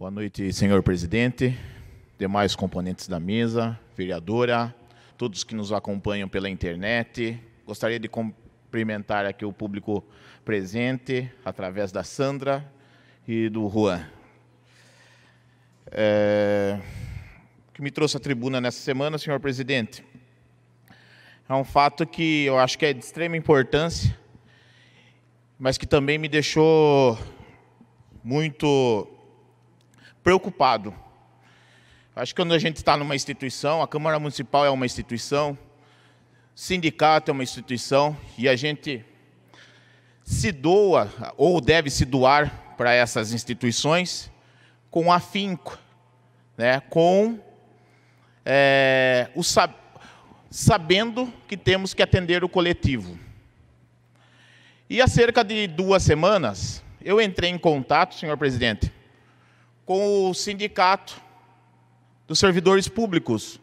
Boa noite, senhor presidente, demais componentes da mesa, vereadora, todos que nos acompanham pela internet. Gostaria de cumprimentar aqui o público presente, através da Sandra e do Juan. É, que me trouxe à tribuna nessa semana, senhor presidente, é um fato que eu acho que é de extrema importância, mas que também me deixou muito preocupado. Acho que quando a gente está numa instituição, a Câmara Municipal é uma instituição, sindicato é uma instituição, e a gente se doa ou deve se doar para essas instituições com afinco, né? com é, o sab sabendo que temos que atender o coletivo. E há cerca de duas semanas, eu entrei em contato, senhor presidente, com o sindicato dos servidores públicos,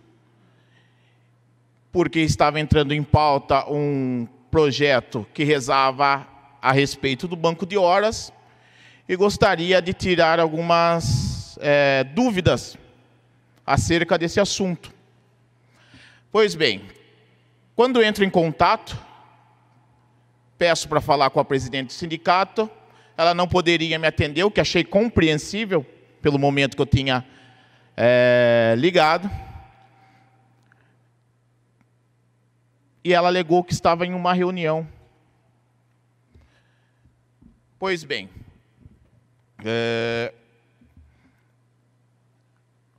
porque estava entrando em pauta um projeto que rezava a respeito do banco de horas e gostaria de tirar algumas é, dúvidas acerca desse assunto. Pois bem, quando entro em contato, peço para falar com a presidente do sindicato, ela não poderia me atender, o que achei compreensível, pelo momento que eu tinha é, ligado. E ela alegou que estava em uma reunião. Pois bem, é,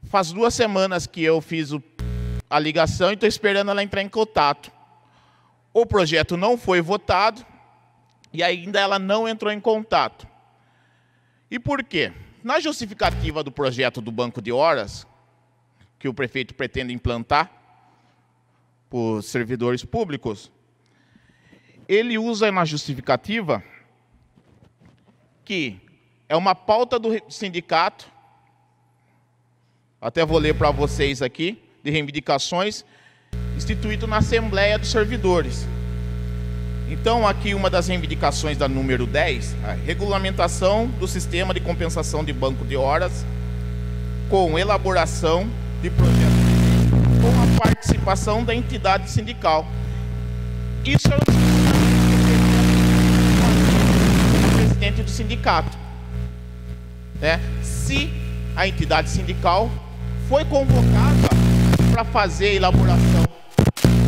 faz duas semanas que eu fiz o, a ligação e estou esperando ela entrar em contato. O projeto não foi votado e ainda ela não entrou em contato. E por quê? Na justificativa do projeto do banco de horas, que o prefeito pretende implantar para os servidores públicos, ele usa na justificativa que é uma pauta do sindicato, até vou ler para vocês aqui, de reivindicações, instituído na Assembleia dos Servidores. Então, aqui uma das reivindicações da número 10, a regulamentação do sistema de compensação de banco de horas com elaboração de projetos com a participação da entidade sindical. Isso é o presidente do sindicato. Né? Se a entidade sindical foi convocada para fazer a elaboração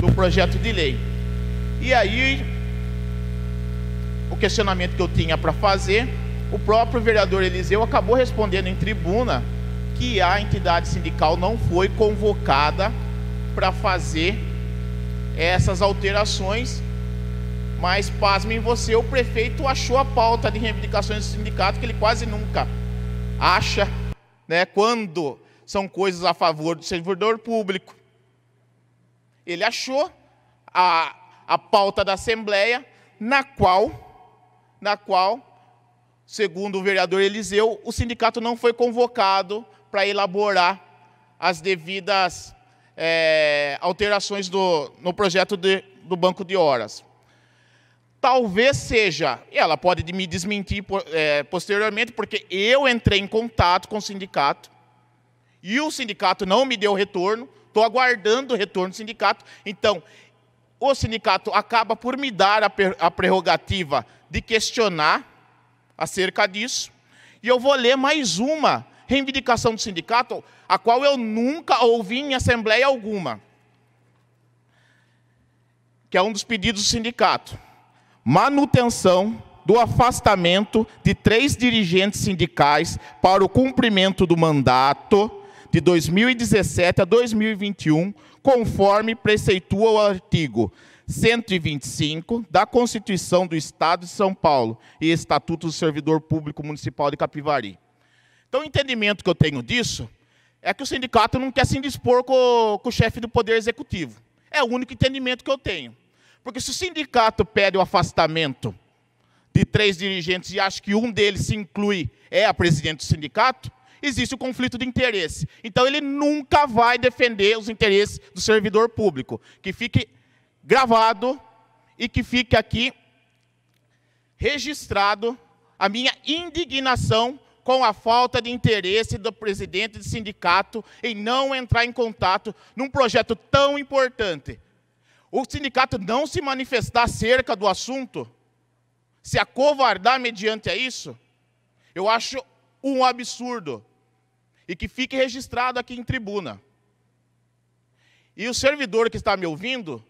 do projeto de lei. E aí o questionamento que eu tinha para fazer, o próprio vereador Eliseu acabou respondendo em tribuna que a entidade sindical não foi convocada para fazer essas alterações, mas pasmem você, o prefeito achou a pauta de reivindicações do sindicato que ele quase nunca acha, né, quando são coisas a favor do servidor público. Ele achou a, a pauta da Assembleia, na qual na qual, segundo o vereador Eliseu, o sindicato não foi convocado para elaborar as devidas é, alterações do, no projeto de, do banco de horas. Talvez seja, e ela pode me desmentir é, posteriormente, porque eu entrei em contato com o sindicato e o sindicato não me deu retorno, estou aguardando o retorno do sindicato. Então, o sindicato acaba por me dar a, prerrogativa de questionar acerca disso. E eu vou ler mais uma reivindicação do sindicato, a qual eu nunca ouvi em assembleia alguma, que é um dos pedidos do sindicato. Manutenção do afastamento de três dirigentes sindicais para o cumprimento do mandato de 2017 a 2021 conforme preceitua o artigo 125 da Constituição do Estado de São Paulo e Estatuto do Servidor Público Municipal de Capivari. Então, o entendimento que eu tenho disso é que o sindicato não quer se indispor com, com o chefe do Poder Executivo. É o único entendimento que eu tenho. Porque se o sindicato pede o afastamento de três dirigentes e acha que um deles se inclui, é a presidente do sindicato, existe o conflito de interesse. Então ele nunca vai defender os interesses do servidor público. Que fique gravado e que fique aqui registrado a minha indignação com a falta de interesse do presidente do sindicato em não entrar em contato num projeto tão importante. O sindicato não se manifestar acerca do assunto, se acovardar mediante a isso, eu acho um absurdo e que fique registrado aqui em tribuna. E o servidor que está me ouvindo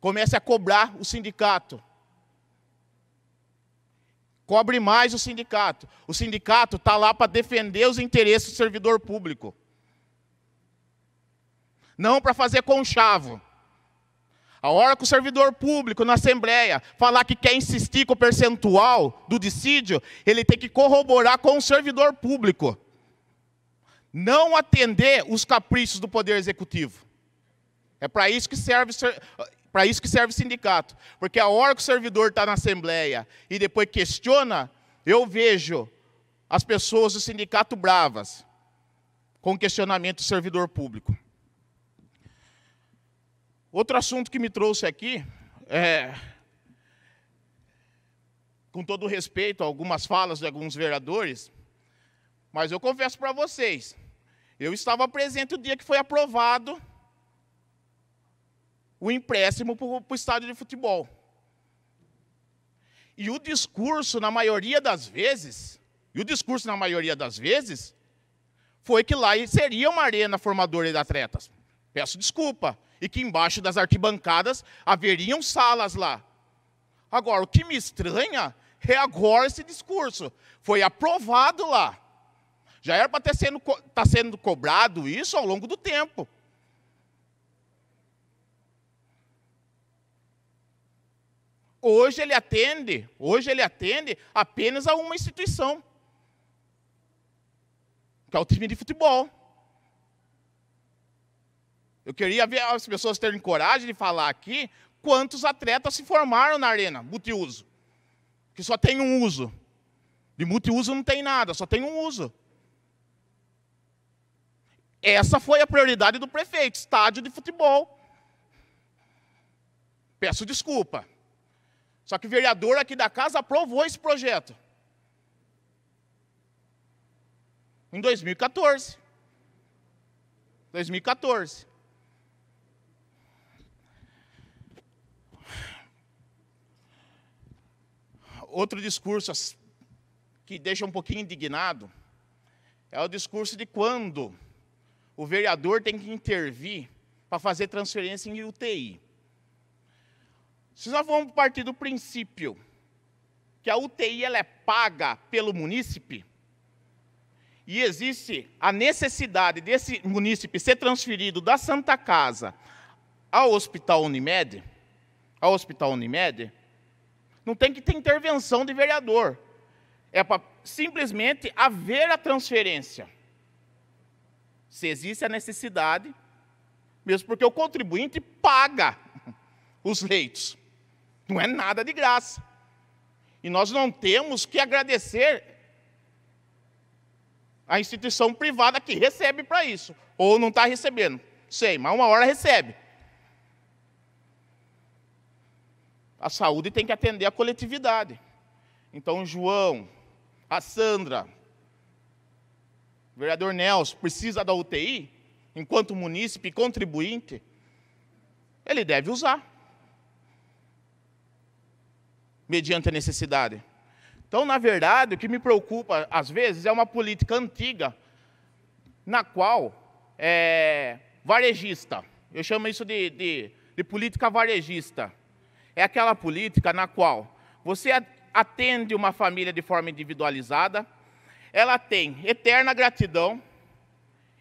comece a cobrar o sindicato. Cobre mais o sindicato. O sindicato está lá para defender os interesses do servidor público. Não para fazer conchavo. A hora que o servidor público na Assembleia falar que quer insistir com o percentual do dissídio, ele tem que corroborar com o servidor público não atender os caprichos do poder executivo. É para isso que serve para isso que serve o sindicato, porque a hora que o servidor está na assembleia e depois questiona, eu vejo as pessoas do sindicato bravas com questionamento do servidor público. Outro assunto que me trouxe aqui é, com todo respeito a algumas falas de alguns vereadores, mas eu confesso para vocês, eu estava presente o dia que foi aprovado o empréstimo para o estádio de futebol. E o discurso, na maioria das vezes, e o discurso, na maioria das vezes, foi que lá seria uma arena formadora de atletas. Peço desculpa. E que embaixo das arquibancadas haveriam salas lá. Agora, o que me estranha é agora esse discurso. Foi aprovado lá. Já era para estar sendo, tá sendo cobrado isso ao longo do tempo. Hoje ele atende, hoje ele atende apenas a uma instituição, que é o time de futebol. Eu queria ver as pessoas terem coragem de falar aqui quantos atletas se formaram na arena multiuso, que só tem um uso. De multiuso não tem nada, só tem um uso. Essa foi a prioridade do prefeito, estádio de futebol. Peço desculpa. Só que o vereador aqui da casa aprovou esse projeto. Em 2014. 2014. Outro discurso que deixa um pouquinho indignado é o discurso de quando o vereador tem que intervir para fazer transferência em UTI. Se nós vamos partir do princípio que a UTI ela é paga pelo munícipe, e existe a necessidade desse munícipe ser transferido da Santa Casa ao Hospital Unimed, ao Hospital Unimed, não tem que ter intervenção de vereador. É para simplesmente haver a transferência se existe a necessidade, mesmo porque o contribuinte paga os leitos. Não é nada de graça. E nós não temos que agradecer a instituição privada que recebe para isso, ou não está recebendo. Sei, mas uma hora recebe. A saúde tem que atender a coletividade. Então, João, a Sandra, o vereador Nelson precisa da UTI, enquanto munícipe contribuinte, ele deve usar, mediante a necessidade. Então, na verdade, o que me preocupa, às vezes, é uma política antiga, na qual é varejista, eu chamo isso de, de, de política varejista, é aquela política na qual você atende uma família de forma individualizada, ela tem eterna gratidão,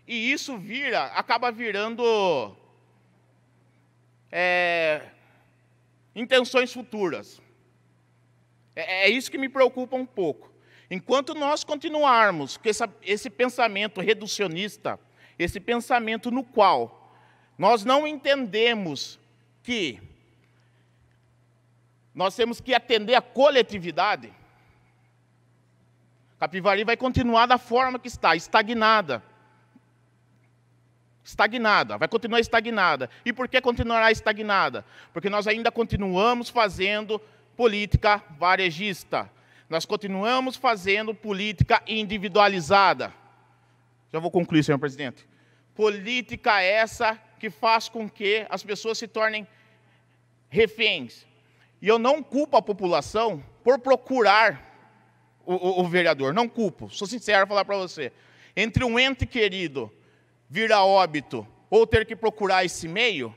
e isso vira, acaba virando é, intenções futuras. É, é, isso que me preocupa um pouco. Enquanto nós continuarmos com essa, esse pensamento reducionista, esse pensamento no qual nós não entendemos que nós temos que atender a coletividade, Capivari vai continuar da forma que está, estagnada. Estagnada, vai continuar estagnada. E por que continuará estagnada? Porque nós ainda continuamos fazendo política varejista. Nós continuamos fazendo política individualizada. Já vou concluir, senhor presidente. Política essa que faz com que as pessoas se tornem reféns. E eu não culpo a população por procurar o, o vereador, não culpo, sou sincero falar para você. Entre um ente querido vir a óbito ou ter que procurar esse meio,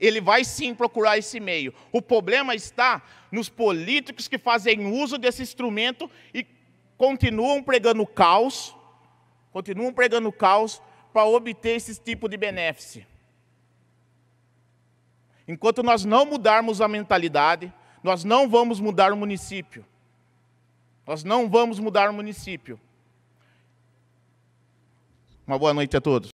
ele vai sim procurar esse meio. O problema está nos políticos que fazem uso desse instrumento e continuam pregando caos, continuam pregando caos para obter esse tipo de benefício. Enquanto nós não mudarmos a mentalidade, nós não vamos mudar o município. Nós não vamos mudar o município. Uma boa noite a todos.